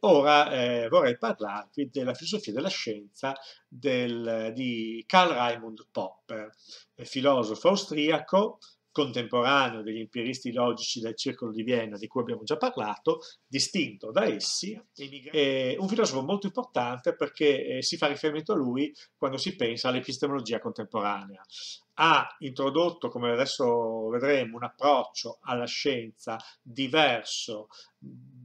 ora eh, vorrei parlarvi della filosofia della scienza del, di Karl Raimund Popper, eh, filosofo austriaco contemporaneo degli empiristi logici del circolo di Vienna di cui abbiamo già parlato, distinto da essi, è un filosofo molto importante perché eh, si fa riferimento a lui quando si pensa all'epistemologia contemporanea. Ha introdotto, come adesso vedremo, un approccio alla scienza diverso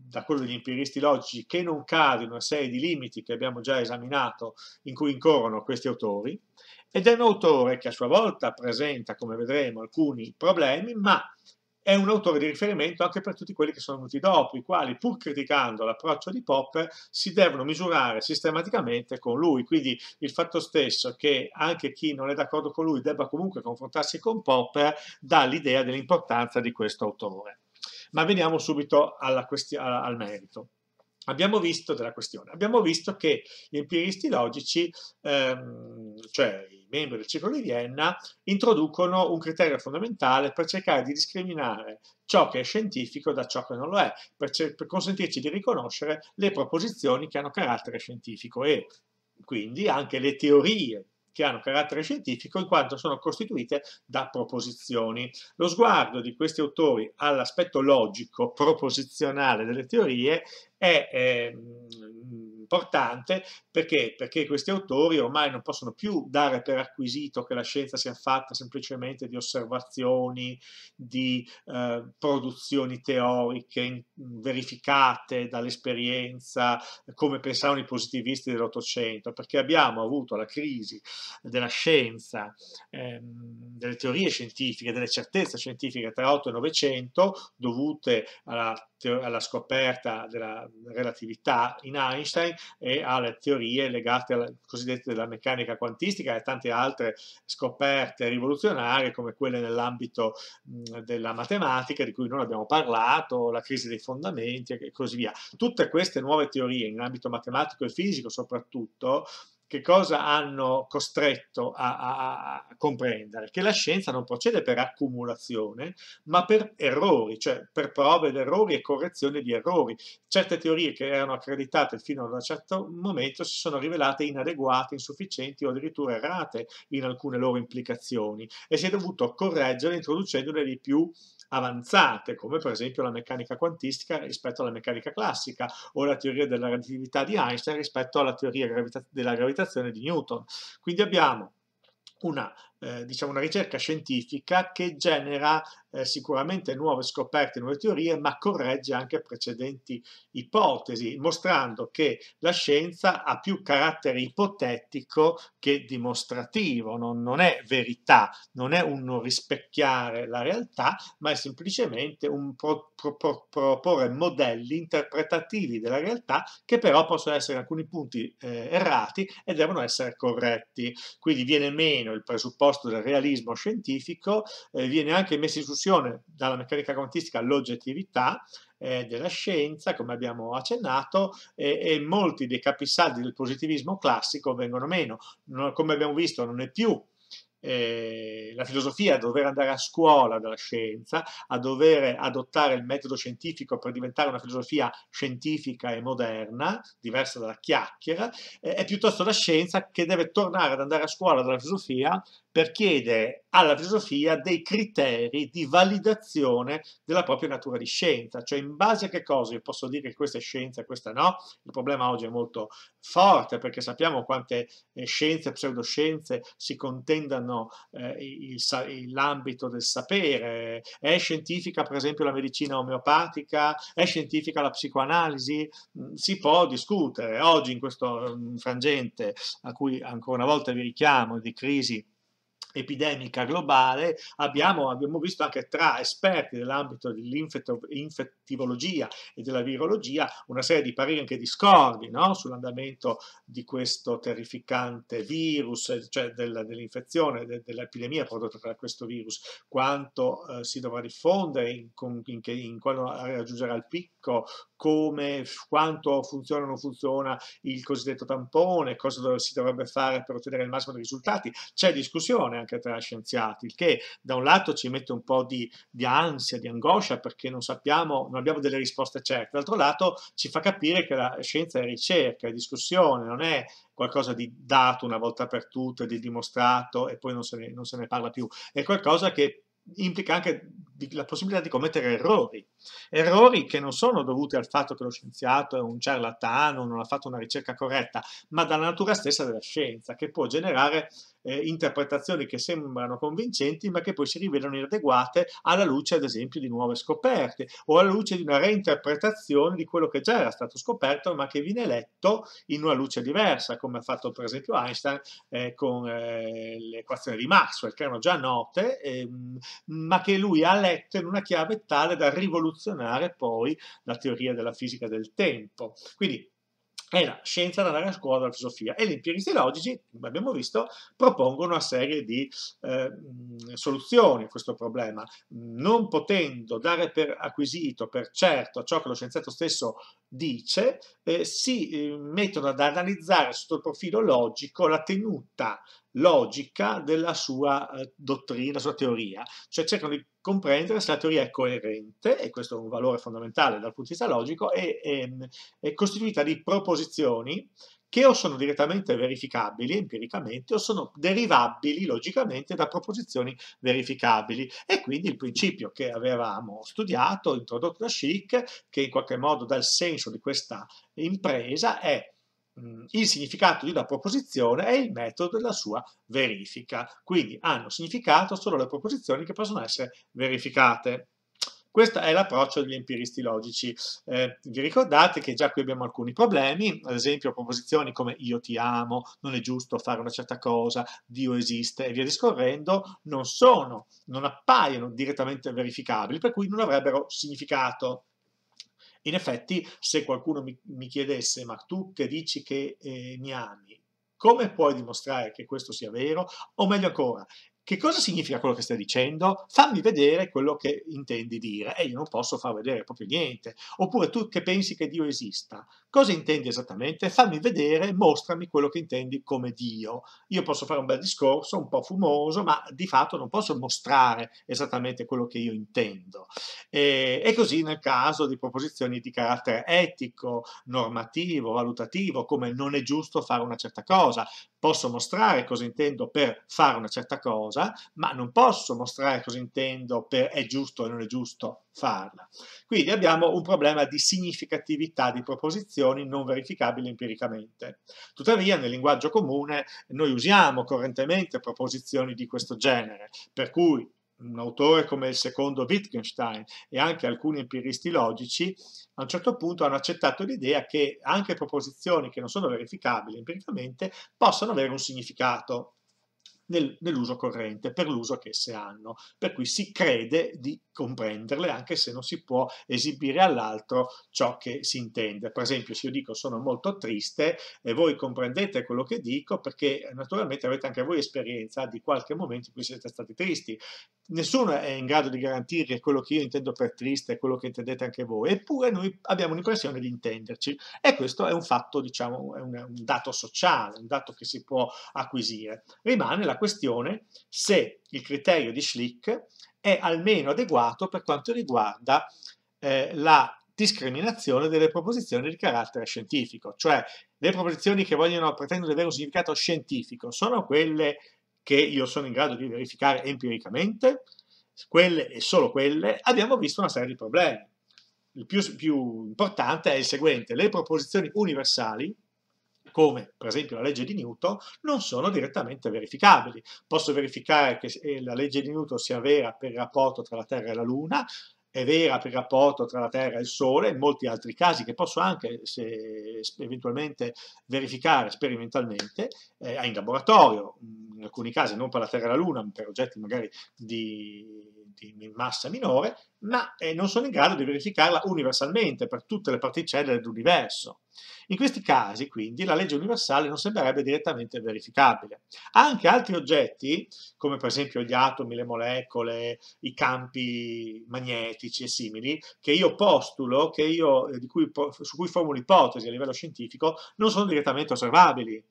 da quello degli empiristi logici che non cade in una serie di limiti che abbiamo già esaminato in cui incorrono questi autori ed è un autore che a sua volta presenta, come vedremo, alcuni problemi, ma è un autore di riferimento anche per tutti quelli che sono venuti dopo, i quali pur criticando l'approccio di Popper si devono misurare sistematicamente con lui, quindi il fatto stesso che anche chi non è d'accordo con lui debba comunque confrontarsi con Popper dà l'idea dell'importanza di questo autore. Ma veniamo subito al merito. Abbiamo visto della questione, abbiamo visto che gli empiristi logici, ehm, cioè i membri del ciclo di Vienna, introducono un criterio fondamentale per cercare di discriminare ciò che è scientifico da ciò che non lo è, per, per consentirci di riconoscere le proposizioni che hanno carattere scientifico e quindi anche le teorie che hanno carattere scientifico in quanto sono costituite da proposizioni. Lo sguardo di questi autori all'aspetto logico, proposizionale delle teorie è eh, importante perché? perché questi autori ormai non possono più dare per acquisito che la scienza sia fatta semplicemente di osservazioni, di eh, produzioni teoriche verificate dall'esperienza, come pensavano i positivisti dell'Ottocento, perché abbiamo avuto la crisi della scienza, ehm, delle teorie scientifiche, delle certezze scientifiche tra 8 e 900 dovute alla alla scoperta della relatività in Einstein e alle teorie legate alla cosiddetta della meccanica quantistica e tante altre scoperte rivoluzionarie come quelle nell'ambito della matematica di cui non abbiamo parlato, la crisi dei fondamenti e così via. Tutte queste nuove teorie in ambito matematico e fisico soprattutto che cosa hanno costretto a, a, a, comprendere? Che la scienza non procede per accumulazione, ma per errori, cioè per prove ed e correzione di errori. Certe teorie che erano accreditate fino ad un certo momento si sono rivelate inadeguate, insufficienti o addirittura errate in alcune loro implicazioni e si è dovuto correggere introducendone di più avanzate, come per esempio la meccanica quantistica rispetto alla meccanica classica o la teoria della relatività di Einstein rispetto alla teoria gravita della gravitazione di Newton. Quindi abbiamo una eh, diciamo una ricerca scientifica che genera eh, sicuramente nuove scoperte, nuove teorie, ma corregge anche precedenti ipotesi, mostrando che la scienza ha più carattere ipotetico che dimostrativo, non, non è verità, non è un rispecchiare la realtà, ma è semplicemente un pro, pro, pro, proporre modelli interpretativi della realtà che però possono essere in alcuni punti eh, errati e devono essere corretti. Quindi viene meno il presupposto presupposto del realismo scientifico, eh, viene anche messa in discussione dalla meccanica quantistica l'oggettività eh, della scienza, come abbiamo accennato, e, e, molti dei capisaldi del positivismo classico vengono meno. Non, come abbiamo visto non è più eh, la filosofia a dover andare a scuola dalla scienza, a dover adottare il metodo scientifico per diventare una filosofia scientifica e moderna, diversa dalla chiacchiera, eh, è piuttosto la scienza che deve tornare ad andare a scuola dalla filosofia per chiedere alla filosofia dei criteri di validazione della propria natura di scienza, cioè in base a che cosa io posso dire che questa è scienza e questa no. Il problema oggi è molto forte perché sappiamo quante eh, scienze e pseudoscienze si contendano eh, l'ambito del sapere. È scientifica per esempio la medicina omeopatica? È scientifica la psicoanalisi? Mm, si può discutere. Oggi in questo mm, frangente a cui ancora una volta vi richiamo di crisi epidemica globale, abbiamo, abbiamo, visto anche tra esperti dell'ambito dell'infettivologia e della virologia una serie di pareri anche discordi no? sull'andamento di questo terrificante virus, cioè del, dell'infezione, de, dell'epidemia prodotta da questo virus, quanto eh, si dovrà diffondere, in, in, in, quando raggiungerà il picco, come, quanto funziona o non funziona il cosiddetto tampone, cosa si dovrebbe fare per ottenere il massimo dei risultati. C'è discussione anche tra scienziati, il che da un lato ci mette un po' di, di ansia, di angoscia, perché non sappiamo, non abbiamo delle risposte certe. D'altro lato ci fa capire che la scienza è ricerca, è discussione, non è qualcosa di dato una volta per tutte, di dimostrato e poi non se ne, non se ne parla più. È qualcosa che implica anche la possibilità di commettere errori, errori che non sono dovuti al fatto che lo scienziato è un ciarlatano, non ha fatto una ricerca corretta, ma dalla natura stessa della scienza, che può generare eh, interpretazioni che sembrano convincenti ma che poi si rivelano inadeguate alla luce ad esempio di nuove scoperte o alla luce di una reinterpretazione di quello che già era stato scoperto ma che viene letto in una luce diversa come ha fatto per esempio Einstein eh, con eh, le equazioni di Maxwell che erano già note ehm, ma che lui ha letto in una chiave tale da rivoluzionare poi la teoria della fisica del tempo. Quindi è la scienza da andare a scuola della filosofia e gli empiristi logici, come abbiamo visto, propongono una serie di eh, soluzioni a questo problema, non potendo dare per acquisito, per certo, ciò che lo scienziato stesso dice, eh, si eh, mettono ad analizzare sotto il profilo logico la tenuta logica della sua eh, dottrina, la sua teoria, cioè cercano di comprendere se la teoria è coerente, e questo è un valore fondamentale dal punto di vista logico, e, e ehm, è costituita di proposizioni che o sono direttamente verificabili empiricamente o sono derivabili logicamente da proposizioni verificabili. E quindi il principio che avevamo studiato, introdotto da Schick, che in qualche modo dà il senso di questa impresa, è Mm, il significato di una proposizione e il metodo della sua verifica, quindi hanno significato solo le proposizioni che possono essere verificate. Questo è l'approccio degli empiristi logici. Eh, vi ricordate che già qui abbiamo alcuni problemi, ad esempio proposizioni come io ti amo, non è giusto fare una certa cosa, Dio esiste e via discorrendo, non sono, non appaiono direttamente verificabili, per cui non avrebbero significato. In effetti, se qualcuno mi, mi chiedesse, ma tu che dici che eh, mi ami, come puoi dimostrare che questo sia vero? O meglio ancora, che cosa significa quello che stai dicendo? Fammi vedere quello che intendi dire e io non posso far vedere proprio niente. Oppure tu che pensi che Dio esista? Cosa intendi esattamente? Fammi vedere, mostrami quello che intendi come Dio. Io posso fare un bel discorso, un po' fumoso, ma di fatto non posso mostrare esattamente quello che io intendo. E, e così nel caso di proposizioni di carattere etico, normativo, valutativo, come non è giusto fare una certa cosa, Posso mostrare cosa intendo per fare una certa cosa, ma non posso mostrare cosa intendo per è giusto o non è giusto farla. Quindi abbiamo un problema di significatività di proposizioni non verificabile empiricamente. Tuttavia nel linguaggio comune noi usiamo correntemente proposizioni di questo genere, per cui un autore come il secondo Wittgenstein e anche alcuni empiristi logici, a un certo punto hanno accettato l'idea che anche proposizioni che non sono verificabili empiricamente possano avere un significato, nel, nell'uso corrente, per l'uso che esse hanno, per cui si crede di comprenderle anche se non si può esibire all'altro ciò che si intende. Per esempio, se io dico sono molto triste e eh, voi comprendete quello che dico perché eh, naturalmente avete anche voi esperienza di qualche momento in cui siete stati tristi. Nessuno è in grado di garantire quello che io intendo per triste quello che intendete anche voi, eppure noi abbiamo l'impressione di intenderci e questo è un fatto, diciamo, è un, un dato sociale, un dato che si può acquisire. Rimane la questione se il criterio di Schlick è almeno adeguato per quanto riguarda eh, la discriminazione delle proposizioni di carattere scientifico, cioè le proposizioni che vogliono, pretendere di avere un significato scientifico sono quelle che io sono in grado di verificare empiricamente, quelle e solo quelle, abbiamo visto una serie di problemi. Il più, più importante è il seguente, le proposizioni universali, come per esempio la legge di Newton, non sono direttamente verificabili. Posso verificare che eh, la legge di Newton sia vera per il rapporto tra la Terra e la Luna, è vera per il rapporto tra la Terra e il Sole, in molti altri casi che posso anche se, eventualmente verificare sperimentalmente eh, in laboratorio, in alcuni casi non per la Terra e la Luna, ma per oggetti magari di elementi in massa minore, ma eh, non sono in grado di verificarla universalmente per tutte le particelle dell'universo. In questi casi, quindi, la legge universale non sembrerebbe direttamente verificabile. Anche altri oggetti, come per esempio gli atomi, le molecole, i campi magnetici e simili, che io postulo, che io, eh, cui, su cui formulo ipotesi a livello scientifico, non sono direttamente osservabili.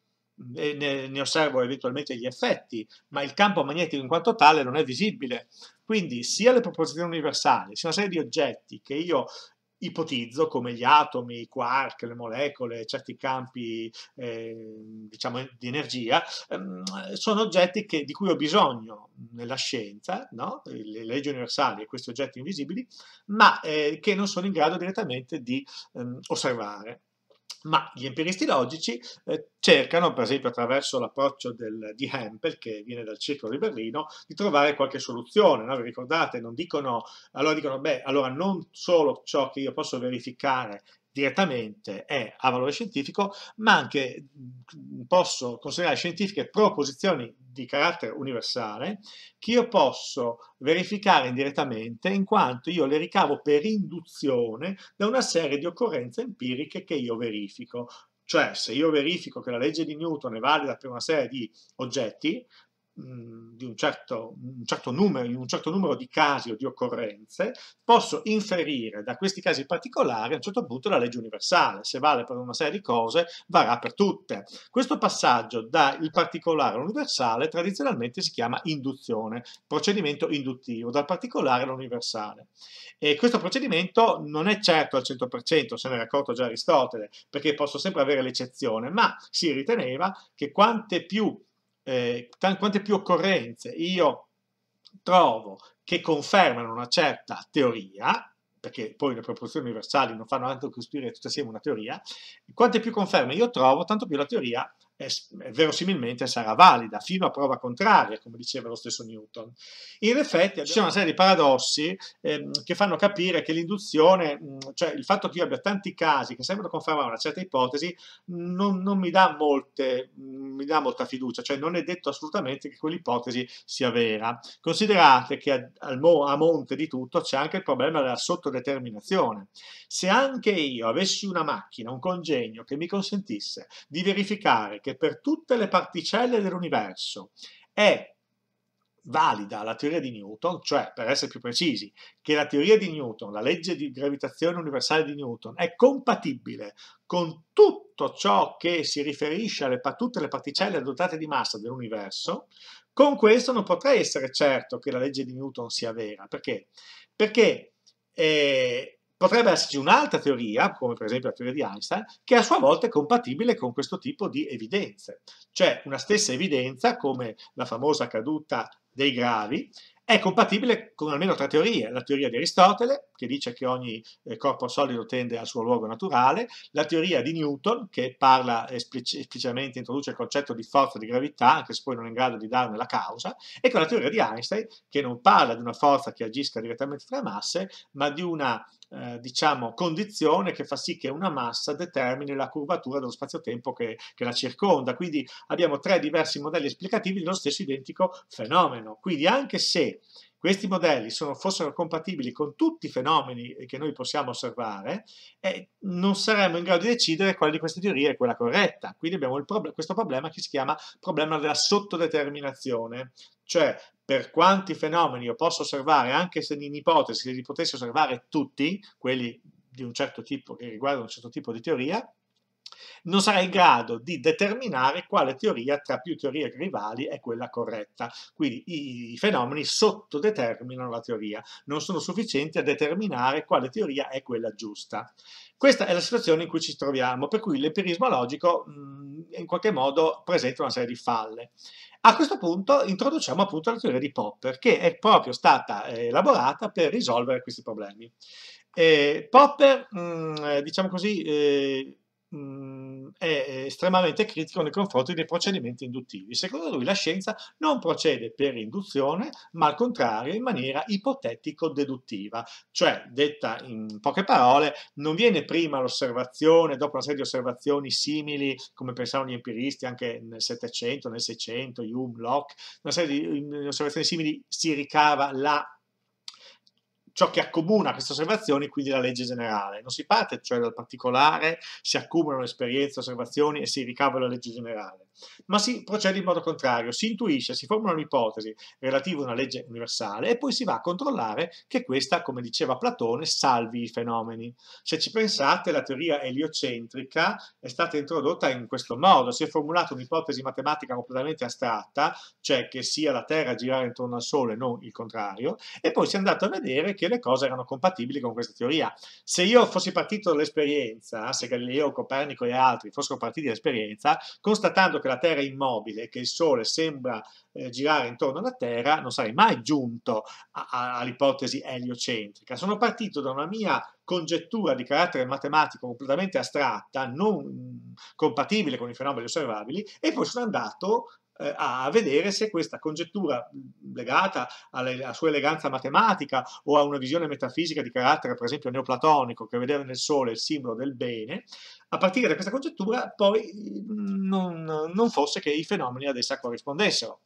Mm, ne, ne, osservo eventualmente gli effetti, ma il campo magnetico in quanto tale non è visibile, quindi sia le proposizioni universali, sia una serie di oggetti che io ipotizzo come gli atomi, i quark, le molecole, certi campi eh, diciamo di energia, ehm, sono oggetti che, di cui ho bisogno nella scienza, no? le leggi universali e questi oggetti invisibili, ma eh, che non sono in grado direttamente di ehm, osservare ma gli empiristi logici eh, cercano, per esempio attraverso l'approccio di Hempel, che viene dal circolo di Berlino, di trovare qualche soluzione. No? Vi ricordate, non dicono, allora dicono, beh, allora non solo ciò che io posso verificare direttamente è a valore scientifico, ma anche mhmm, posso considerare scientifiche proposizioni di carattere universale che io posso verificare indirettamente in quanto io le ricavo per induzione da una serie di occorrenze empiriche che io verifico. Cioè, se io verifico che la legge di Newton è valida per una serie di oggetti, di un certo, un certo, numero, in un certo numero di casi o di occorrenze, posso inferire da questi casi particolari a un certo punto la legge universale. Se vale per una serie di cose, varrà per tutte. Questo passaggio dal particolare all'universale tradizionalmente si chiama induzione, procedimento induttivo, dal particolare all'universale. E questo procedimento non è certo al 100%, se ne era accorto già Aristotele, perché posso sempre avere l'eccezione, ma si riteneva che quante più eh, quante più occorrenze io trovo che confermano una certa teoria, perché poi le proporzioni universali non fanno altro che costruire tutte assieme una teoria, quante più conferme io trovo, tanto più la teoria verosimilmente sarà valida fino a prova contraria, come diceva lo stesso Newton. In effetti ci sono una serie di paradossi eh, che fanno capire che l'induzione, cioè il fatto che io abbia tanti casi che sembrano confermare una certa ipotesi, non, non mi, dà molte, mi dà molta fiducia, cioè non è detto assolutamente che quell'ipotesi sia vera. Considerate che a, a monte di tutto c'è anche il problema della sottodeterminazione. Se anche io avessi una macchina, un congegno che mi consentisse di verificare che per tutte le particelle dell'universo è valida la teoria di Newton, cioè per essere più precisi, che la teoria di Newton, la legge di gravitazione universale di Newton, è compatibile con tutto ciò che si riferisce alle, a tutte le particelle dotate di massa dell'universo, con questo non potrei essere certo che la legge di Newton sia vera. Perché? Perché eh, Potrebbe esserci un'altra teoria, come per esempio la teoria di Einstein, che a sua volta è compatibile con questo tipo di evidenze. Cioè una stessa evidenza, come la famosa caduta dei gravi, è compatibile con almeno tre teorie, la teoria di Aristotele, che dice che ogni eh, corpo solido tende al suo luogo naturale, la teoria di Newton, che parla esplicitamente, introduce il concetto di forza di gravità, anche se poi non è in grado di darne la causa, e con la teoria di Einstein, che non parla di una forza che agisca direttamente tra masse, ma di una eh, diciamo, condizione che fa sì che una massa determini la curvatura dello spazio-tempo che, che, la circonda. Quindi abbiamo tre diversi modelli esplicativi dello stesso identico fenomeno. Quindi anche se questi modelli sono, fossero compatibili con tutti i fenomeni che noi possiamo osservare, eh, non saremmo in grado di decidere quale di queste teorie è quella corretta. Quindi abbiamo proble questo problema che si chiama problema della sottodeterminazione, cioè per quanti fenomeni io posso osservare, anche se in ipotesi li potessi osservare tutti, quelli di un certo tipo che riguardano un certo tipo di teoria, non sarei in grado di determinare quale teoria tra più teorie rivali è quella corretta. Quindi i fenomeni sottodeterminano la teoria, non sono sufficienti a determinare quale teoria è quella giusta. Questa è la situazione in cui ci troviamo, per cui l'empirismo logico mh, mm, in qualche modo presenta una serie di falle. A questo punto introduciamo appunto la teoria di Popper, che è proprio stata eh, elaborata per risolvere questi problemi. Eh, Popper, mh, mm, eh, diciamo così, eh, è estremamente critico nei confronti dei procedimenti induttivi. Secondo lui la scienza non procede per induzione, ma al contrario in maniera ipotetico-deduttiva, cioè detta in poche parole, non viene prima l'osservazione, dopo una serie di osservazioni simili, come pensavano gli empiristi anche nel 700, nel 600, Hume, Locke, una serie di osservazioni simili si ricava la ciò che accomuna queste osservazioni, quindi la legge generale. Non si parte cioè dal particolare, si accumulano esperienze, osservazioni e si ricava la legge generale ma si procede in modo contrario, si intuisce, si formula un'ipotesi relativa a una legge universale e poi si va a controllare che questa, come diceva Platone, salvi i fenomeni. Se ci pensate, la teoria eliocentrica è stata introdotta in questo modo, si è formulata un'ipotesi matematica completamente astratta, cioè che sia la Terra a girare intorno al Sole, non il contrario, e poi si è andato a vedere che le cose erano compatibili con questa teoria. Se io fossi partito dall'esperienza, se Galileo, Copernico e altri fossero partiti dall'esperienza, constatando che che la Terra è immobile e che il Sole sembra eh, girare intorno alla Terra, non sarei mai giunto all'ipotesi eliocentrica. Sono partito da una mia congettura di carattere matematico completamente astratta, non mm, compatibile con i fenomeni osservabili, e poi sono andato eh, a vedere se questa congettura legata alla sua eleganza matematica o a una visione metafisica di carattere, per esempio, neoplatonico, che vedeva nel Sole il simbolo del bene, a partire da questa congettura poi non, non fosse che i fenomeni ad essa corrispondessero.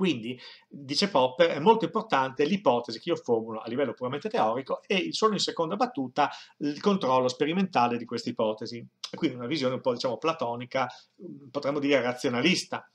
Quindi, dice Popper, è molto importante l'ipotesi che io formulo a livello puramente teorico e solo in seconda battuta il controllo sperimentale di questa ipotesi. Quindi una visione un po' diciamo platonica, potremmo dire razionalista.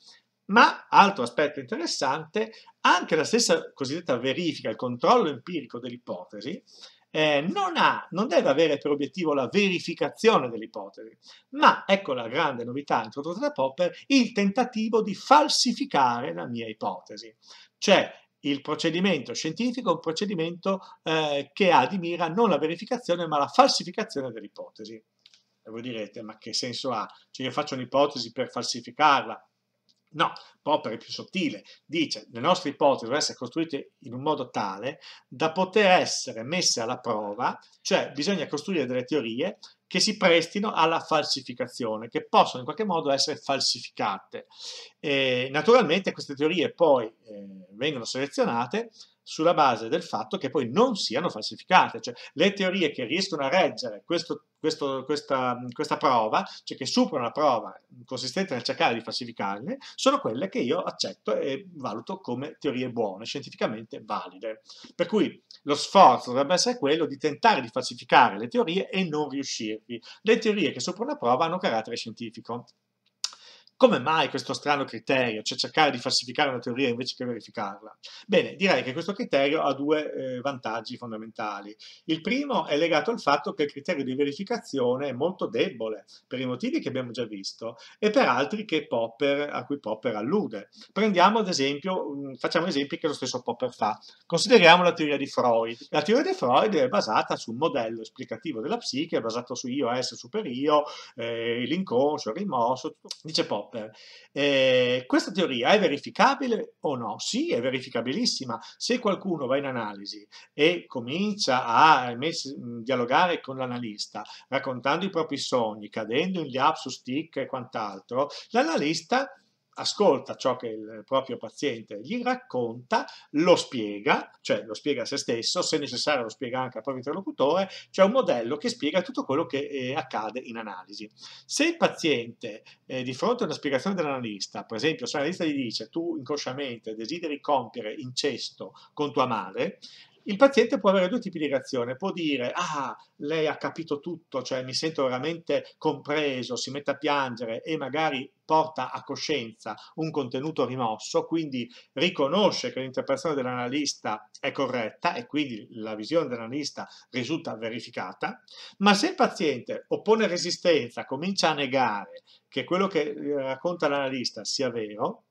Ma, altro aspetto interessante, anche la stessa cosiddetta verifica, il controllo empirico dell'ipotesi, eh, non, ha, non deve avere per obiettivo la verificazione dell'ipotesi, ma, ecco la grande novità introdotta da Popper, il tentativo di falsificare la mia ipotesi. Cioè, il procedimento scientifico è un procedimento eh, che ha di mira non la verificazione, ma la falsificazione dell'ipotesi. E voi direte, ma che senso ha? Cioè io faccio un'ipotesi per falsificarla? No, Popper è più sottile, dice le nostre ipotesi devono essere costruite in un modo tale da poter essere messe alla prova, cioè bisogna costruire delle teorie che si prestino alla falsificazione, che possono in qualche modo essere falsificate. E, naturalmente queste teorie poi eh, vengono selezionate sulla base del fatto che poi non siano falsificate, cioè le teorie che riescono a reggere questo, questo, questa, questa, prova, cioè che superano la prova consistente nel cercare di falsificarle, sono quelle che io accetto e valuto come teorie buone, scientificamente valide. Per cui lo sforzo dovrebbe essere quello di tentare di falsificare le teorie e non riuscirvi. Le teorie che superano la prova hanno carattere scientifico. Come mai questo strano criterio, cioè cercare di falsificare una teoria invece che verificarla? Bene, direi che questo criterio ha due eh, vantaggi fondamentali. Il primo è legato al fatto che il criterio di verificazione è molto debole, per i motivi che abbiamo già visto, e per altri Popper, a cui Popper allude. Prendiamo ad esempio, mm, facciamo esempi che lo stesso Popper fa. Consideriamo la teoria di Freud. La teoria di Freud è basata su un modello esplicativo della psiche, basato su io, S, super io, eh, l'inconscio, il rimorso, dice Popper Hopper. Eh, questa teoria è verificabile o no? Sì, è verificabilissima. Se qualcuno va in analisi e comincia a dialogare con l'analista, raccontando i propri sogni, cadendo in lapsus stick e quant'altro, l'analista ascolta ciò che il proprio paziente gli racconta, lo spiega, cioè lo spiega a se stesso, se necessario lo spiega anche al proprio interlocutore, cioè un modello che spiega tutto quello che eh, accade in analisi. Se il paziente eh, di fronte a una spiegazione dell'analista, per esempio se l'analista gli dice tu inconsciamente desideri compiere incesto con tua madre, il paziente può avere due tipi di reazione, può dire ah, lei ha capito tutto, cioè mi sento veramente compreso, si mette a piangere e magari porta a coscienza un contenuto rimosso, quindi riconosce che l'interpretazione dell'analista è corretta e quindi la visione dell'analista risulta verificata, ma se il paziente oppone resistenza, comincia a negare che quello che eh, racconta l'analista sia vero,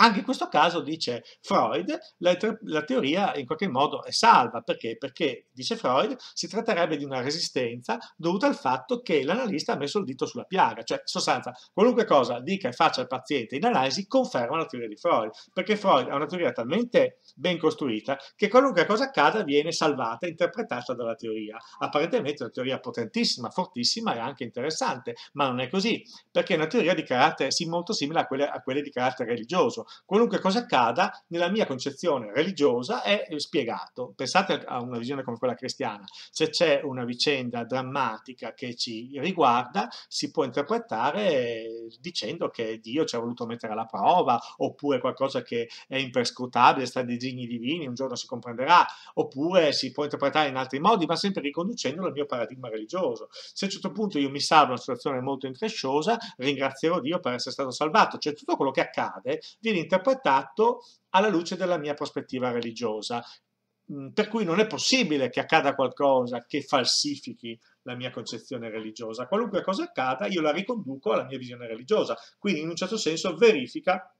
anche in questo caso, dice Freud, la, la teoria in qualche modo è salva. Perché? Perché, dice Freud, si tratterebbe di una resistenza dovuta al fatto che l'analista ha messo il dito sulla piaga. Cioè, in sostanza, qualunque cosa dica e faccia il paziente in analisi conferma la teoria di Freud. Perché Freud ha una teoria talmente ben costruita che qualunque cosa accada viene salvata e interpretata dalla teoria. Apparentemente è una teoria potentissima, fortissima e anche interessante, ma non è così, perché è una teoria di carattere sì, molto simile a quelle, a quelle di carattere religioso qualunque cosa accada nella mia concezione religiosa è eh, spiegato. Pensate a una visione come quella cristiana, se c'è una vicenda drammatica che ci riguarda, si può interpretare eh, dicendo che Dio ci ha voluto mettere alla prova, oppure qualcosa che è imperscrutabile, sta dei disegni divini, un giorno si comprenderà, oppure si può interpretare in altri modi, ma sempre riconducendo al mio paradigma religioso. Se a un certo punto io mi salvo in una situazione molto incresciosa, ringrazierò Dio per essere stato salvato, cioè tutto quello che accade viene interpretato alla luce della mia prospettiva religiosa. Mm, per cui non è possibile che accada qualcosa che falsifichi la mia concezione religiosa. Qualunque cosa accada, io la riconduco alla mia visione religiosa. Quindi, in un certo senso, verifica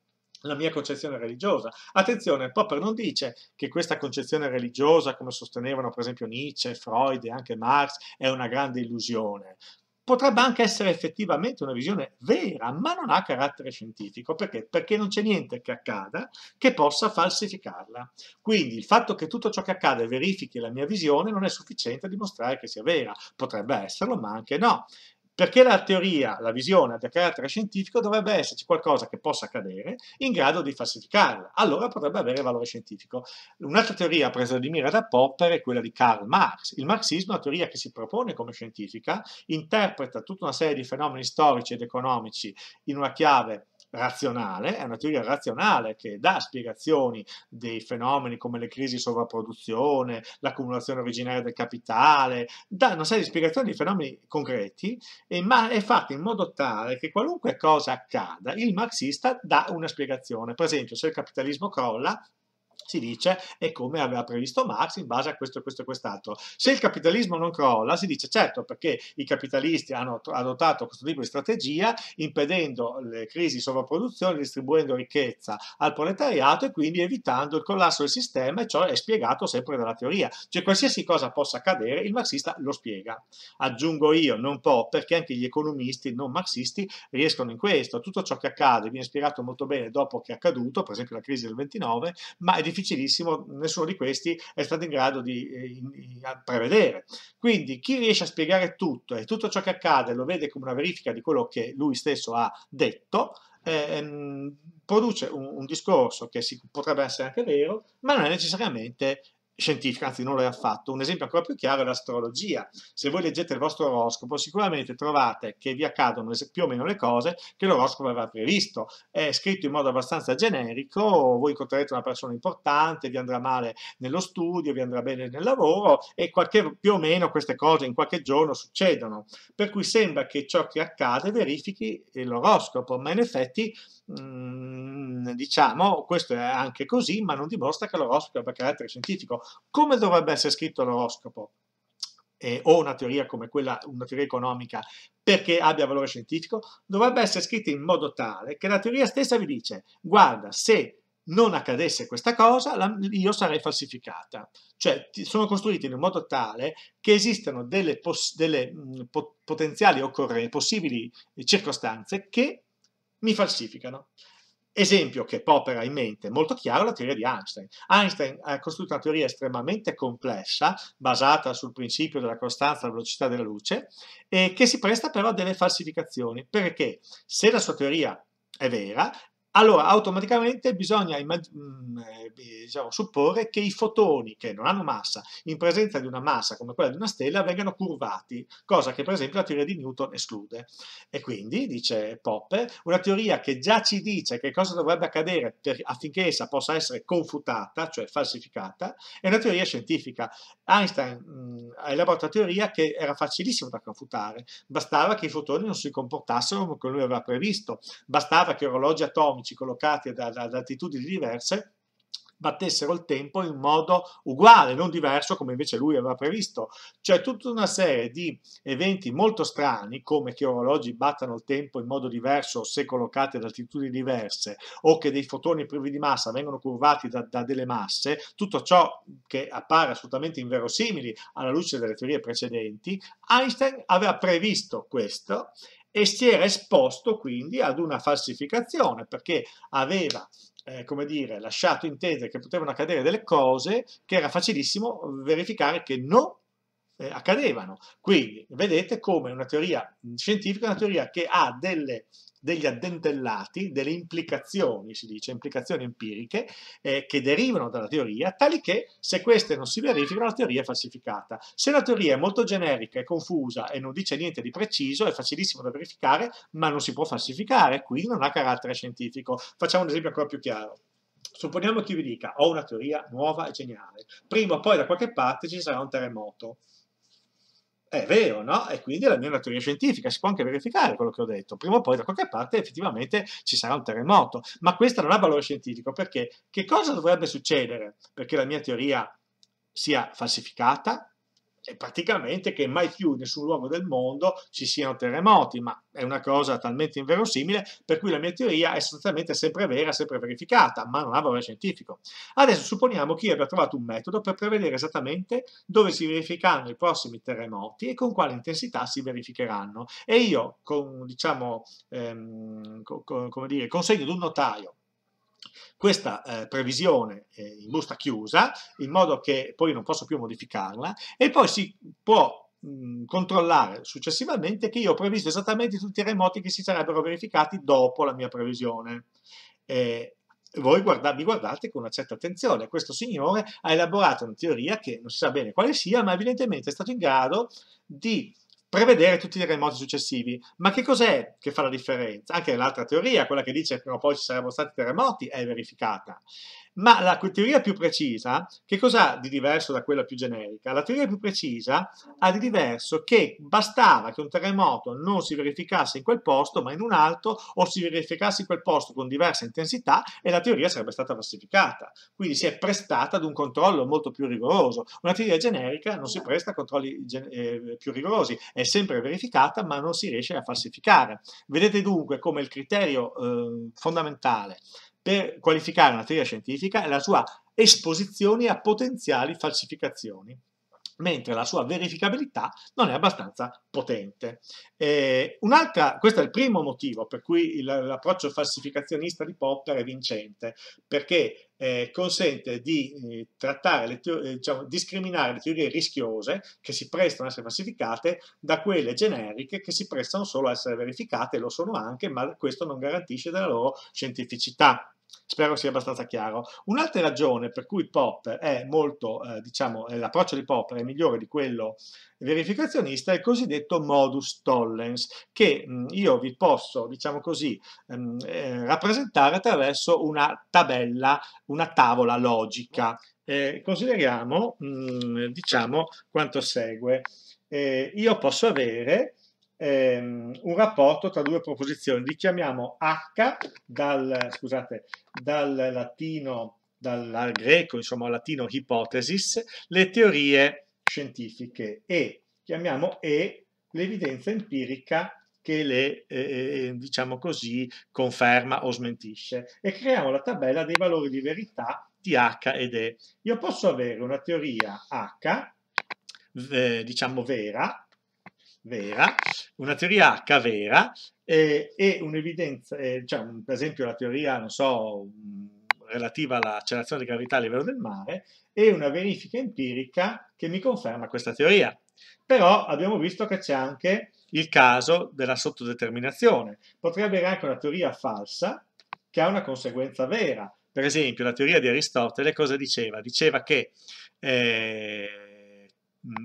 la mia concezione religiosa. Attenzione, Popper non dice che questa concezione religiosa, come sostenevano per esempio Nietzsche, Freud e anche Marx, è una grande illusione potrebbe anche essere effettivamente una visione vera, ma non ha carattere scientifico. Perché? Perché non c'è niente che accada che possa falsificarla. Quindi il fatto che tutto ciò che accade verifichi la mia visione non è sufficiente a dimostrare che sia vera. Potrebbe esserlo, ma anche no. Perché la teoria, la visione abbia carattere scientifico, dovrebbe esserci qualcosa che possa accadere in grado di falsificarla. Allora potrebbe avere valore scientifico. Un'altra teoria presa di mira da Popper è quella di Karl Marx. Il marxismo è una teoria che si propone come scientifica, interpreta tutta una serie di fenomeni storici ed economici in una chiave razionale, è una teoria razionale che dà spiegazioni dei fenomeni come le crisi di sovrapproduzione, l'accumulazione originaria del capitale, dà una serie di spiegazioni di fenomeni concreti, e, ma è fatta in modo tale che qualunque cosa accada, il marxista dà una spiegazione. Per esempio, se il capitalismo crolla, si dice è come aveva previsto Marx in base a questo, questo e quest'altro. Se il capitalismo non crolla, si dice certo perché i capitalisti hanno adottato questo tipo di strategia impedendo le crisi di sovrapproduzione, distribuendo ricchezza al proletariato e quindi evitando il collasso del sistema e ciò è spiegato sempre dalla teoria. Cioè qualsiasi cosa possa accadere, il marxista lo spiega. Aggiungo io, non può, perché anche gli economisti non marxisti riescono in questo. Tutto ciò che accade viene spiegato molto bene dopo che è accaduto, per esempio la crisi del 29, ma è difficile difficilissimo, nessuno di questi è stato in grado di eh, prevedere. Quindi chi riesce a spiegare tutto e tutto ciò che accade lo vede come una verifica di quello che lui stesso ha detto, eh, produce un, un, discorso che si, potrebbe essere anche vero, ma non è necessariamente scientifica, anzi non lo è affatto. Un esempio ancora più chiaro è l'astrologia. Se voi leggete il vostro oroscopo, sicuramente trovate che vi accadono più o meno le cose che l'oroscopo aveva previsto. È scritto in modo abbastanza generico, voi incontrerete una persona importante, vi andrà male nello studio, vi andrà bene nel lavoro e qualche, più o meno queste cose in qualche giorno succedono. Per cui sembra che ciò che accade verifichi l'oroscopo, ma in effetti mm, diciamo questo è anche così ma non dimostra che l'oroscopo abbia carattere scientifico come dovrebbe essere scritto l'oroscopo eh, o una teoria come quella, una teoria economica, perché abbia valore scientifico, dovrebbe essere scritto in modo tale che la teoria stessa vi dice guarda, se non accadesse questa cosa, la, io sarei falsificata. Cioè, ti, sono costruiti in un modo tale che esistano delle, pos, delle mh, potenziali occorre, possibili circostanze che mi falsificano. Esempio che Popper ha in mente molto chiaro la teoria di Einstein. Einstein ha costruito una teoria estremamente complessa, basata sul principio della costanza della velocità della luce, e che si presta però a delle falsificazioni, perché se la sua teoria è vera, allora automaticamente bisogna mm, eh, diciamo, supporre che i fotoni che non hanno massa in presenza di una massa come quella di una stella vengano curvati, cosa che per esempio la teoria di Newton esclude. E quindi, dice Popper, una teoria che già ci dice che cosa dovrebbe accadere per, affinché essa possa essere confutata, cioè falsificata, è una teoria scientifica. Einstein mh, mm, ha elaborato la teoria che era facilissima da confutare, bastava che i fotoni non si comportassero come lui aveva previsto, bastava che orologi atomici oggi, collocati ad, ad altitudini diverse, battessero il tempo in modo uguale, non diverso come invece lui aveva previsto. Cioè tutta una serie di eventi molto strani, come che orologi battano il tempo in modo diverso se collocati ad altitudini diverse, o che dei fotoni privi di massa vengono curvati da, da delle masse, tutto ciò che appare assolutamente inverosimili alla luce delle teorie precedenti, Einstein aveva previsto questo e si era esposto quindi ad una falsificazione perché aveva eh, come dire, lasciato intendere che potevano accadere delle cose che era facilissimo verificare che non eh, accadevano. Quindi vedete come una teoria scientifica è una teoria che ha delle degli addentellati, delle implicazioni, si dice, implicazioni empiriche, eh, che derivano dalla teoria, tali che se queste non si verificano la teoria è falsificata. Se la teoria è molto generica e confusa e non dice niente di preciso, è facilissimo da verificare, ma non si può falsificare, quindi non ha carattere scientifico. Facciamo un esempio ancora più chiaro. Supponiamo che io vi dica, ho una teoria nuova e geniale, prima o poi da qualche parte ci sarà un terremoto è vero, no? E quindi la mia una teoria scientifica, si può anche verificare quello che ho detto. Prima o poi da qualche parte effettivamente ci sarà un terremoto, ma questo non ha valore scientifico perché che cosa dovrebbe succedere? Perché la mia teoria sia falsificata, è praticamente che mai più in nessun luogo del mondo ci siano terremoti, ma è una cosa talmente inverosimile per cui la mia teoria è sostanzialmente sempre vera, sempre verificata, ma non ha valore scientifico. Adesso supponiamo che io abbia trovato un metodo per prevedere esattamente dove si verificheranno i prossimi terremoti e con quale intensità si verificheranno e io con, diciamo, ehm, con, con, come dire, consegno ad un notaio questa eh, previsione eh, in busta chiusa, in modo che poi non posso più modificarla, e poi si può mh, controllare successivamente che io ho previsto esattamente tutti i remoti che si sarebbero verificati dopo la mia previsione. Eh, voi guarda, mi guardate con una certa attenzione. Questo signore ha elaborato una teoria che non si sa bene quale sia, ma evidentemente è stato in grado di prevedere tutti i terremoti successivi. Ma che cos'è che fa la differenza? Anche l'altra teoria, quella che dice che prima o poi ci sarebbero stati terremoti, è verificata. Ma la teoria più precisa, che cos'ha di diverso da quella più generica? La teoria più precisa ha di diverso che bastava che un terremoto non si verificasse in quel posto, ma in un altro, o si verificasse in quel posto con diversa intensità e la teoria sarebbe stata falsificata. Quindi si è prestata ad un controllo molto più rigoroso. Una teoria generica non si presta a controlli eh, più rigorosi, è sempre verificata, ma non si riesce a falsificare. Vedete dunque come il criterio eh, fondamentale per qualificare una teoria scientifica è la sua esposizione a potenziali falsificazioni mentre la sua verificabilità non è abbastanza potente. Eh, questo è il primo motivo per cui l'approccio falsificazionista di Popper è vincente, perché eh, consente di eh, le eh, diciamo, discriminare le teorie rischiose che si prestano a essere falsificate da quelle generiche che si prestano solo a essere verificate, lo sono anche, ma questo non garantisce della loro scientificità. Spero sia abbastanza chiaro. Un'altra ragione per cui Popper è molto, eh, diciamo, eh, l'approccio di Pop è migliore di quello verificazionista è il cosiddetto modus tollens, che mh, mm, io vi posso, diciamo così, mh, ehm, eh, rappresentare attraverso una tabella, una tavola logica. Eh, consideriamo, mh, mm, diciamo, quanto segue. Eh, io posso avere ehm, un rapporto tra due proposizioni, li chiamiamo H dal, scusate, dal latino, dal greco, insomma latino hypothesis, le teorie scientifiche e chiamiamo E l'evidenza empirica che le, eh, eh, diciamo così, conferma o smentisce e creiamo la tabella dei valori di verità di H ed E. Io posso avere una teoria H, eh, diciamo vera, vera, una teoria H vera e, eh, e un'evidenza, eh, cioè un, per esempio la teoria, non so, relativa all'accelerazione di gravità a livello del mare e una verifica empirica che mi conferma questa teoria. Però abbiamo visto che c'è anche il caso della sottodeterminazione. Potrebbe avere anche una teoria falsa che ha una conseguenza vera. Per esempio, la teoria di Aristotele cosa diceva? Diceva che eh,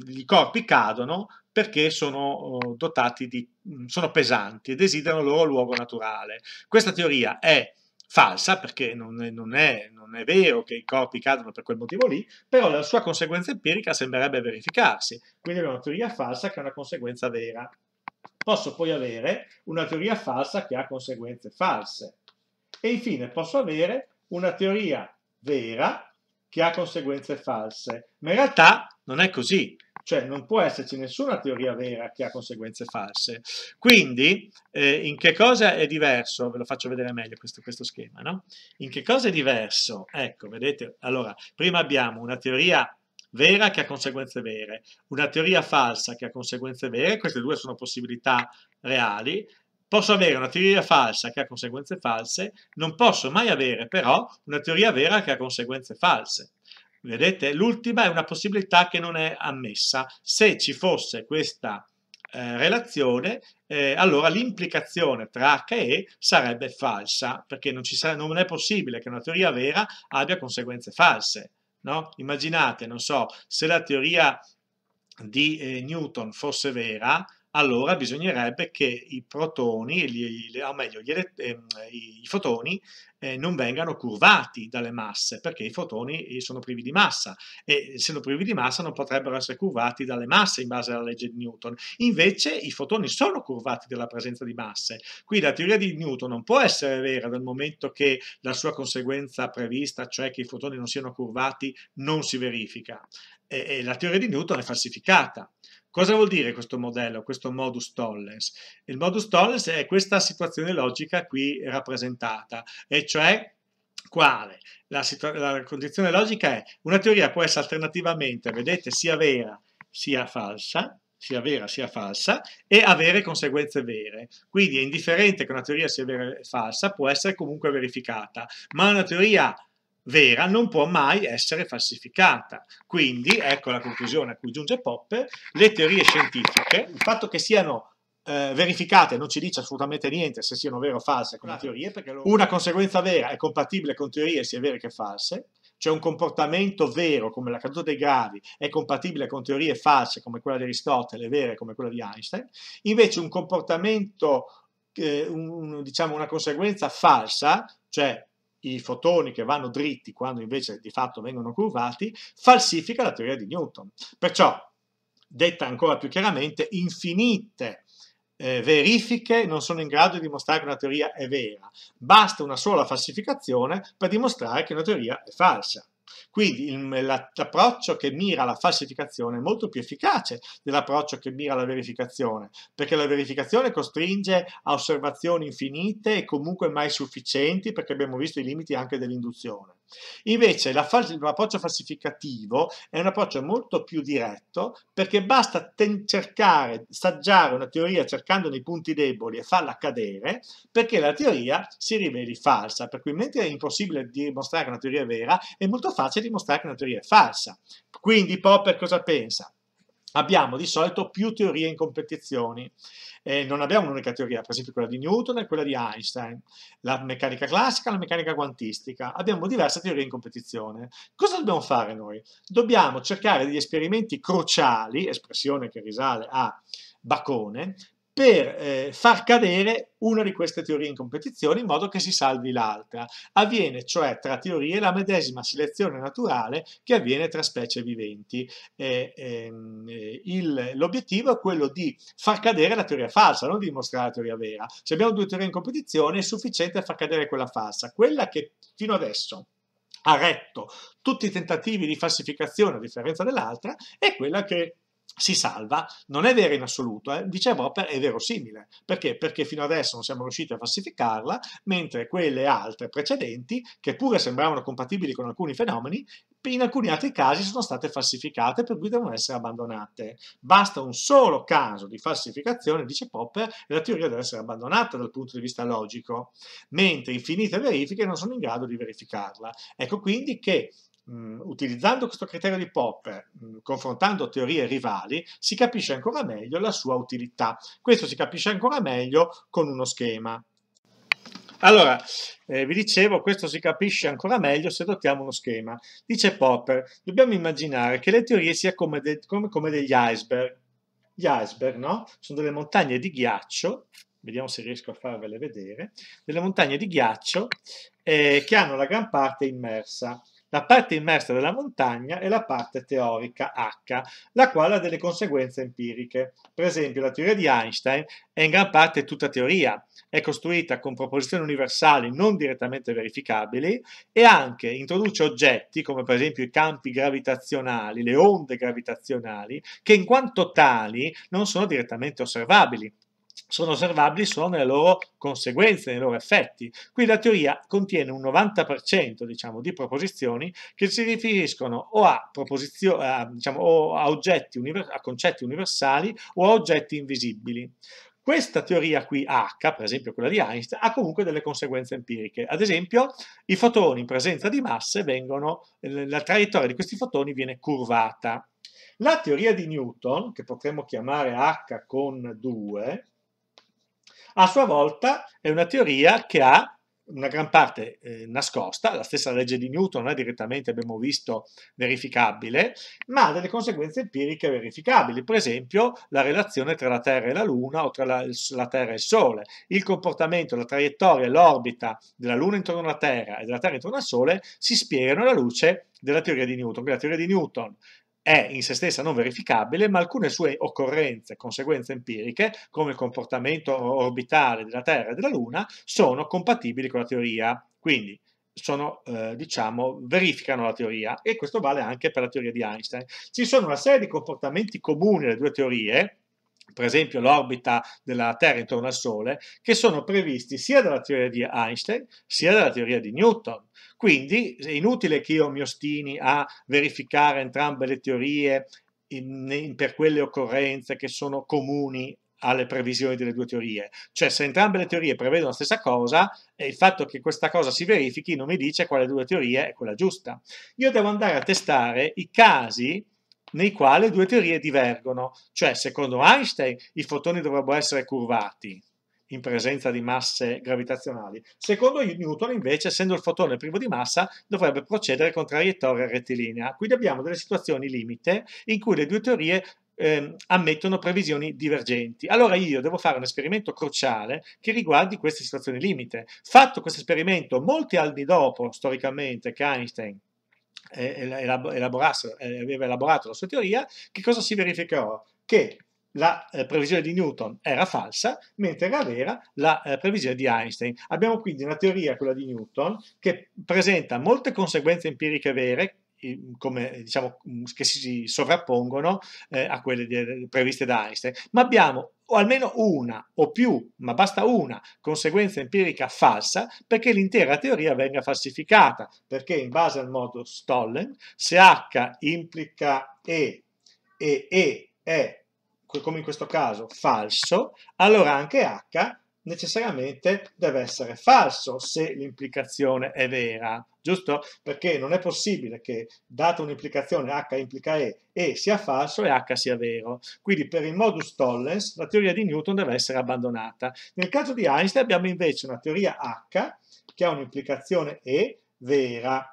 i corpi cadono perché sono eh, dotati di, mm, sono pesanti e desiderano il loro luogo naturale. Questa teoria è falsa perché non è, non, è, non è, vero che i corpi cadono per quel motivo lì, però la sua conseguenza empirica sembrerebbe verificarsi, quindi abbiamo una teoria falsa che ha una conseguenza vera. Posso poi avere una teoria falsa che ha conseguenze false e infine posso avere una teoria vera che ha conseguenze false, ma in realtà non è così, cioè non può esserci nessuna teoria vera che ha conseguenze false. Quindi eh, in che cosa è diverso? Ve lo faccio vedere meglio questo, questo schema, no? In che cosa è diverso? Ecco, vedete, allora, prima abbiamo una teoria vera che ha conseguenze vere, una teoria falsa che ha conseguenze vere, queste due sono possibilità reali, posso avere una teoria falsa che ha conseguenze false, non posso mai avere però una teoria vera che ha conseguenze false. Vedete? L'ultima è una possibilità che non è ammessa. Se ci fosse questa eh, relazione, eh, allora l'implicazione tra H e E sarebbe falsa, perché non, sarà, non, è possibile che una teoria vera abbia conseguenze false. No? Immaginate, non so, se la teoria di eh, Newton fosse vera, allora bisognerebbe che i protoni, gli, o meglio, gli, ehm, i fotoni eh, non vengano curvati dalle masse, perché i fotoni eh, sono privi di massa e essendo privi di massa non potrebbero essere curvati dalle masse in base alla legge di Newton. Invece i fotoni sono curvati dalla presenza di masse. Qui la teoria di Newton non può essere vera dal momento che la sua conseguenza prevista, cioè che i fotoni non siano curvati, non si verifica. e, e la teoria di Newton è falsificata. Cosa vuol dire questo modello, questo modus tollens? Il modus tollens è questa situazione logica qui rappresentata, e cioè quale? La, la condizione logica è una teoria può essere alternativamente, vedete, sia vera sia falsa, sia vera sia falsa, e avere conseguenze vere. Quindi è indifferente che una teoria sia vera o falsa, può essere comunque verificata, ma una teoria vera non può mai essere falsificata. Quindi, ecco la conclusione a cui giunge Popper, le teorie scientifiche, il fatto che siano eh, verificate non ci dice assolutamente niente se siano vere o false come teorie, perché loro... una conseguenza vera è compatibile con teorie sia vere che false, cioè un comportamento vero come la caduta dei gravi è compatibile con teorie false come quella di Aristotele, vere come quella di Einstein, invece un comportamento, eh, un, diciamo una conseguenza falsa, cioè i fotoni che vanno dritti quando invece di fatto vengono curvati, falsifica la teoria di Newton. Perciò, detta ancora più chiaramente, infinite eh, verifiche non sono in grado di dimostrare che una teoria è vera. Basta una sola falsificazione per dimostrare che una teoria è falsa. Quindi mm, l'approccio che mira alla falsificazione è molto più efficace dell'approccio che mira alla verificazione, perché la verificazione costringe a osservazioni infinite e comunque mai sufficienti, perché abbiamo visto i limiti anche dell'induzione. Invece l'approccio falsificativo è un approccio molto più diretto perché basta cercare, saggiare una teoria cercando dei punti deboli e farla cadere perché la teoria si riveli falsa, per cui mentre è impossibile dimostrare che una teoria è vera, è molto facile dimostrare che una teoria è falsa. Quindi Popper cosa pensa? Abbiamo di solito più teorie in competizioni eh, non abbiamo un'unica teoria, per esempio quella di Newton e quella di Einstein, la meccanica classica e la meccanica quantistica, abbiamo diverse teorie in competizione. Cosa dobbiamo fare noi? Dobbiamo cercare degli esperimenti cruciali, espressione che risale a Bacone, per eh, far cadere una di queste teorie in competizione in modo che si salvi l'altra. Avviene cioè tra teorie la medesima selezione naturale che avviene tra specie viventi. Ehm, eh, eh, l'obiettivo è quello di far cadere la teoria falsa, non di dimostrare la teoria vera. Se abbiamo due teorie in competizione è sufficiente far cadere quella falsa, quella che fino adesso ha retto tutti i tentativi di falsificazione a differenza dell'altra è quella che si salva, non è vero in assoluto, eh? dice Popper, è verosimile, perché? Perché fino adesso non siamo riusciti a falsificarla, mentre quelle altre precedenti, che pure sembravano compatibili con alcuni fenomeni, in alcuni altri casi sono state falsificate per cui devono essere abbandonate. Basta un solo caso di falsificazione, dice Popper, e la teoria deve essere abbandonata dal punto di vista logico, mentre infinite verifiche non sono in grado di verificarla. Ecco quindi che mh, mm, utilizzando questo criterio di Popper, mm, confrontando teorie rivali, si capisce ancora meglio la sua utilità. Questo si capisce ancora meglio con uno schema. Allora, eh, vi dicevo, questo si capisce ancora meglio se adottiamo uno schema. Dice Popper, dobbiamo immaginare che le teorie siano come, de come, come degli iceberg. Gli iceberg, no? Sono delle montagne di ghiaccio vediamo se riesco a farvele vedere, delle montagne di ghiaccio eh, che hanno la gran parte immersa. La parte immersa della montagna è la parte teorica H, la quale ha delle conseguenze empiriche. Per esempio, la teoria di Einstein è in gran parte tutta teoria, è costruita con proposizioni universali non direttamente verificabili e anche introduce oggetti, come per esempio i campi gravitazionali, le onde gravitazionali, che in quanto tali non sono direttamente osservabili, sono osservabili solo nelle loro conseguenze, nei loro effetti. Qui la teoria contiene un 90% diciamo, di proposizioni che si riferiscono o a, a, diciamo, o a, a concetti universali o a oggetti invisibili. Questa teoria qui, H, per esempio quella di Einstein, ha comunque delle conseguenze empiriche. Ad esempio, i fotoni in presenza di masse vengono, la traiettoria di questi fotoni viene curvata. La teoria di Newton, che potremmo chiamare H con 2, a sua volta è una teoria che ha una gran parte eh, nascosta, la stessa legge di Newton non eh, è direttamente, abbiamo visto, verificabile, ma ha delle conseguenze empiriche verificabili, per esempio la relazione tra la Terra e la Luna o tra la, la Terra e il Sole, il comportamento, la traiettoria l'orbita della Luna intorno alla Terra e della Terra intorno al Sole si spiegano alla luce della teoria di Newton, quindi la teoria di Newton è in se stessa non verificabile, ma alcune sue occorrenze, conseguenze empiriche, come il comportamento orbitale della Terra e della Luna, sono compatibili con la teoria. Quindi sono, eh, diciamo, verificano la teoria e questo vale anche per la teoria di Einstein. Ci sono una serie di comportamenti comuni alle due teorie, per esempio l'orbita della Terra intorno al Sole, che sono previsti sia dalla teoria di Einstein sia dalla teoria di Newton. Quindi è inutile che io mi ostini a verificare entrambe le teorie in, in, per quelle occorrenze che sono comuni alle previsioni delle due teorie. Cioè, se entrambe le teorie prevedono la stessa cosa, il fatto che questa cosa si verifichi non mi dice quale delle due teorie è quella giusta. Io devo andare a testare i casi nei quali due teorie divergono, cioè secondo Einstein i fotoni dovrebbero essere curvati in presenza di masse gravitazionali, secondo Newton invece, essendo il fotone privo di massa, dovrebbe procedere con traiettoria rettilinea. Quindi abbiamo delle situazioni limite in cui le due teorie Ehm, ammettono previsioni divergenti. Allora io devo fare un esperimento cruciale che riguardi queste situazioni limite. Fatto questo esperimento molti anni dopo, storicamente, che Einstein aveva elaborato la sua teoria, che cosa si verificò? Che la eh, previsione di Newton era falsa, mentre era vera la eh, previsione di Einstein. Abbiamo quindi una teoria, quella di Newton, che presenta molte conseguenze empiriche vere, Mhmm, come, diciamo, mhmm, che si sovrappongono eh, a quelle di, previste da Einstein, ma abbiamo o almeno una o più, ma basta una, conseguenza empirica falsa perché l'intera teoria venga falsificata, perché in base al modo Stollen, se H implica E e E è, come in questo caso, falso, allora anche H necessariamente deve essere falso se l'implicazione è vera, giusto? Perché non è possibile che data un'implicazione h implica e, e sia falso e h sia vero. Quindi per il modus tollens la teoria di Newton deve essere abbandonata. Nel caso di Einstein abbiamo invece una teoria h che ha un'implicazione e vera.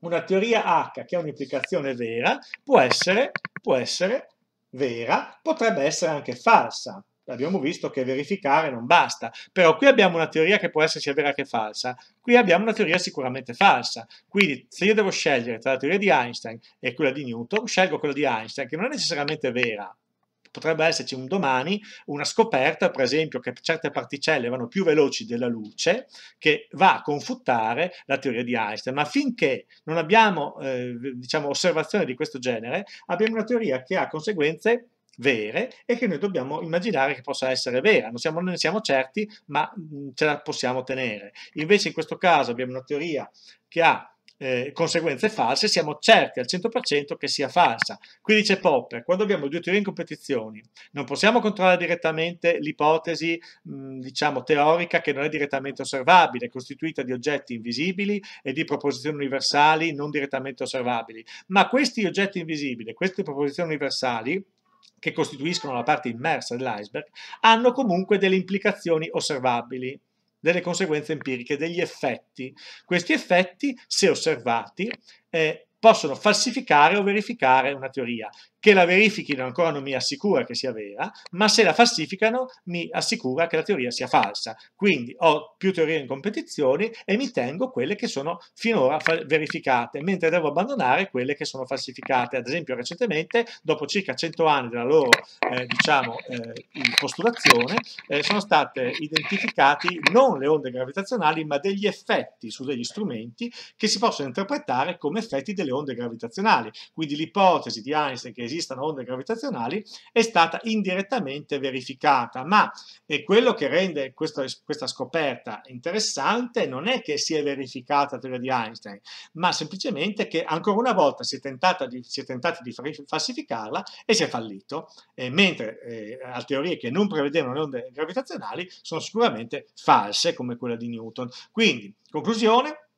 Una teoria h che ha un'implicazione vera può essere, può essere vera, potrebbe essere anche falsa abbiamo visto che verificare non basta, però qui abbiamo una teoria che può essere sia vera che falsa, qui abbiamo una teoria sicuramente falsa, quindi se io devo scegliere tra la teoria di Einstein e quella di Newton, scelgo quella di Einstein che non è necessariamente vera, potrebbe esserci un domani una scoperta, per esempio, che certe particelle vanno più veloci della luce, che va a confutare la teoria di Einstein. Ma finché non abbiamo eh, diciamo, osservazioni di questo genere, abbiamo una teoria che ha conseguenze vere e che noi dobbiamo immaginare che possa essere vera, non, siamo, non ne siamo certi ma mhmm, ce la possiamo tenere. Invece in questo caso abbiamo una teoria che ha eh, conseguenze false, siamo certi al 100% che sia falsa. Qui dice Popper, quando abbiamo due teorie in competizione, non possiamo controllare direttamente l'ipotesi, mhmm, diciamo, teorica che non è direttamente osservabile, costituita di oggetti invisibili e di proposizioni universali non direttamente osservabili, ma questi oggetti invisibili, queste proposizioni universali, che costituiscono la parte immersa dell'iceberg, hanno comunque delle implicazioni osservabili, delle conseguenze empiriche, degli effetti. Questi effetti, se osservati, eh, possono falsificare o verificare una teoria che la verifichino ancora non mi assicura che sia vera, ma se la falsificano mi assicura che la teoria sia falsa. Quindi ho più teorie in competizione e mi tengo quelle che sono finora verificate, mentre devo abbandonare quelle che sono falsificate. Ad esempio recentemente, dopo circa 100 anni della loro eh, diciamo, eh, postulazione, eh, sono state identificate non le onde gravitazionali, ma degli effetti su degli strumenti che si possono interpretare come effetti delle onde gravitazionali. Quindi l'ipotesi di Einstein che esistano onde gravitazionali è stata indirettamente verificata, ma è quello che rende questo, questa scoperta interessante non è che si è verificata la teoria di Einstein, ma semplicemente che ancora una volta si è, tentato di, si è tentati di falsificarla e si è fallito, eh, mentre eh, a teorie che non prevedevano le onde gravitazionali sono sicuramente false come quella di Newton. Quindi, conclusione,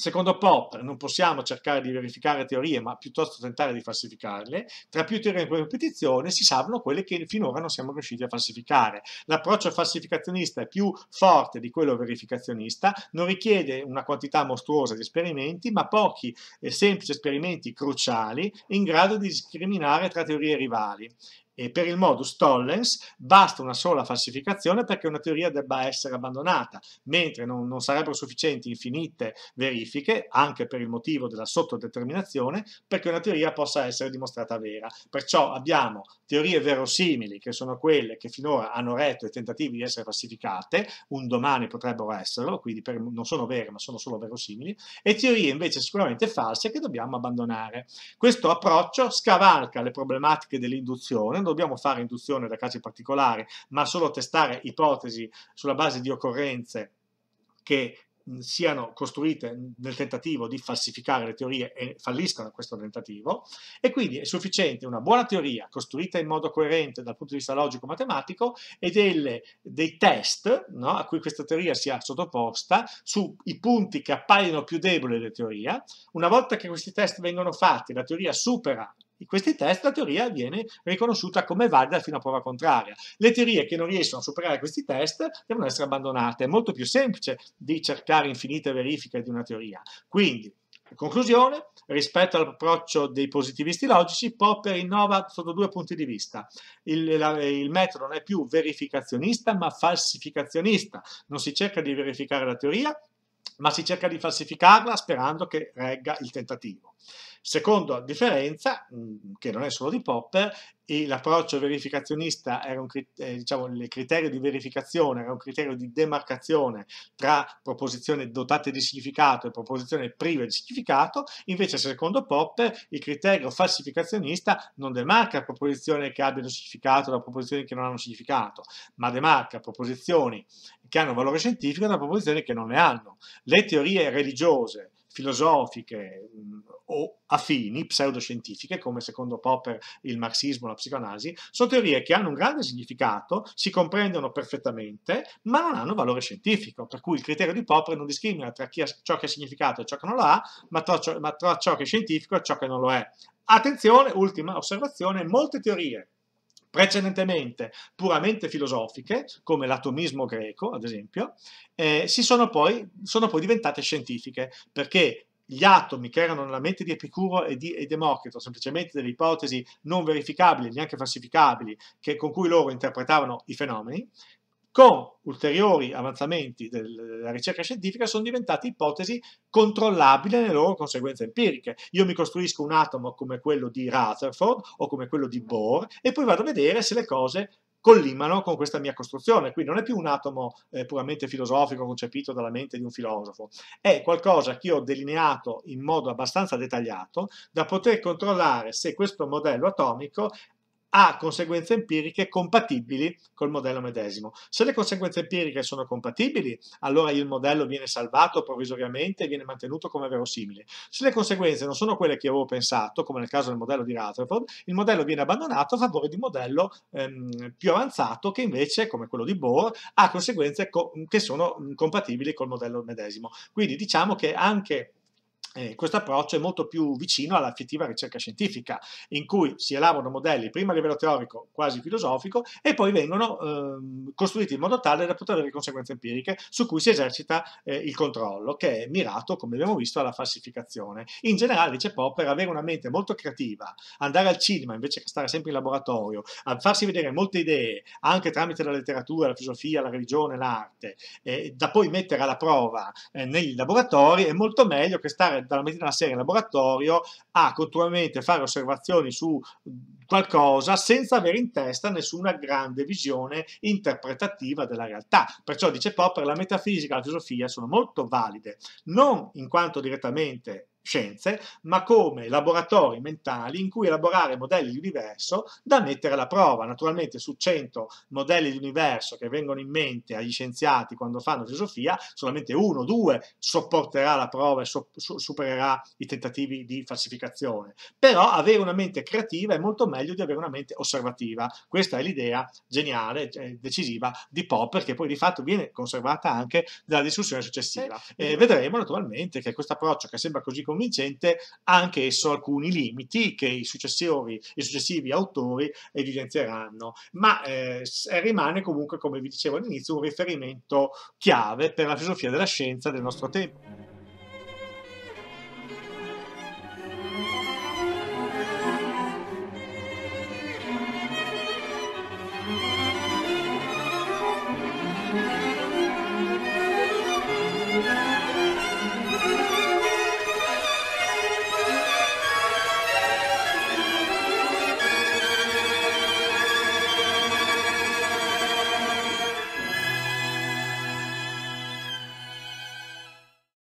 Secondo Popper, non possiamo cercare di verificare teorie, ma piuttosto tentare di falsificarle. Tra più teorie in competizione si salvano quelle che finora non siamo riusciti a falsificare. L'approccio falsificazionista è più forte di quello verificazionista, non richiede una quantità mostruosa di esperimenti, ma pochi e eh, semplici esperimenti cruciali in grado di discriminare tra teorie rivali. E per il modus tollens basta una sola falsificazione perché una teoria debba essere abbandonata, mentre non, non sarebbero sufficienti infinite verifiche, anche per il motivo della sottodeterminazione, perché una teoria possa essere dimostrata vera. Perciò abbiamo teorie verosimili, che sono quelle che finora hanno retto i tentativi di essere falsificate, un domani potrebbero esserlo, quindi per, non sono vere ma sono solo verosimili, e teorie invece sicuramente false che dobbiamo abbandonare. Questo approccio scavalca le problematiche dell'induzione, dobbiamo fare induzione da casi particolari, ma solo testare ipotesi sulla base di occorrenze che siano costruite nel tentativo di falsificare le teorie e falliscano questo tentativo e quindi è sufficiente una buona teoria costruita in modo coerente dal punto di vista logico-matematico e delle, dei test no, a cui questa teoria sia sottoposta sui punti che appaiono più deboli della teoria. Una volta che questi test vengono fatti, la teoria supera in questi test la teoria viene riconosciuta come valida fino a prova contraria. Le teorie che non riescono a superare questi test devono essere abbandonate. È molto più semplice di cercare infinite verifiche di una teoria. Quindi, in conclusione, rispetto all'approccio dei positivisti logici, Popper innova sotto due punti di vista. Il, la, il, metodo non è più verificazionista ma falsificazionista, non si cerca di verificare la teoria, ma si cerca di falsificarla sperando che regga il tentativo. Secondo differenza, mm, che non è solo di Popper, l'approccio verificazionista era un eh, diciamo, il criterio di verificazione era un criterio di demarcazione tra proposizioni dotate di significato e proposizioni prive di significato, invece secondo Popper il criterio falsificazionista non demarca proposizioni che abbiano significato da proposizioni che non hanno significato, ma demarca proposizioni che hanno valore scientifico da proposizioni che non ne hanno. Le teorie religiose filosofiche mm, o affini, pseudoscientifiche, come secondo Popper il marxismo, la psicoanalisi, sono teorie che hanno un grande significato, si comprendono perfettamente, ma non hanno valore scientifico, per cui il criterio di Popper non discrimina tra ha, ciò che ha significato e ciò che non lo ha, ma tra, ciò, ma tra ciò che è scientifico e ciò che non lo è. Attenzione, ultima osservazione, molte teorie precedentemente puramente filosofiche, come l'atomismo greco, ad esempio, eh, sono, poi, sono poi diventate scientifiche, perché gli atomi che erano nella mente di Epicuro e di e Democrito, semplicemente delle ipotesi non verificabili, neanche falsificabili, che, con cui loro interpretavano i fenomeni, con ulteriori avanzamenti della ricerca scientifica sono diventate ipotesi controllabili nelle loro conseguenze empiriche. Io mi costruisco un atomo come quello di Rutherford o come quello di Bohr e poi vado a vedere se le cose collimano con questa mia costruzione. Quindi non è più un atomo eh, puramente filosofico concepito dalla mente di un filosofo, è qualcosa che io ho delineato in modo abbastanza dettagliato da poter controllare se questo modello atomico ha conseguenze empiriche compatibili col modello medesimo. Se le conseguenze empiriche sono compatibili, allora il modello viene salvato provvisoriamente e viene mantenuto come verosimile. Se le conseguenze non sono quelle che avevo pensato, come nel caso del modello di Rutherford, il modello viene abbandonato a favore di un modello ehm, più avanzato che invece, come quello di Bohr, ha conseguenze co che sono compatibili col modello medesimo. Quindi diciamo che anche eh, questo approccio è molto più vicino all'effettiva ricerca scientifica, in cui si elaborano modelli prima a livello teorico, quasi filosofico, e poi vengono eh, costruiti in modo tale da poter avere conseguenze empiriche su cui si esercita eh, il controllo, che è mirato, come abbiamo visto, alla falsificazione. In generale, dice Popper, avere una mente molto creativa, andare al cinema invece che stare sempre in laboratorio, a farsi vedere molte idee, anche tramite la letteratura, la filosofia, la religione, l'arte, eh, da poi mettere alla prova eh, negli laboratori, è molto meglio che stare dalla mattina alla sera in laboratorio a continuamente fare osservazioni su qualcosa senza avere in testa nessuna grande visione interpretativa della realtà. Perciò dice Popper, la metafisica e la filosofia sono molto valide, non in quanto direttamente scienze, ma come laboratori mentali in cui elaborare modelli di universo da mettere alla prova. Naturalmente su 100 modelli di universo che vengono in mente agli scienziati quando fanno filosofia, solamente uno o due sopporterà la prova e so supererà i tentativi di falsificazione. Però avere una mente creativa è molto meglio di avere una mente osservativa. Questa è l'idea geniale, eh, decisiva di Popper, che poi di fatto viene conservata anche dalla discussione successiva. Eh, eh. vedremo naturalmente che questo approccio che sembra così convincente, ha anch'esso alcuni limiti che i successivi, i successivi autori evidenzieranno, ma eh, eh, rimane comunque, come vi dicevo all'inizio, un riferimento chiave per la filosofia della scienza del nostro tempo.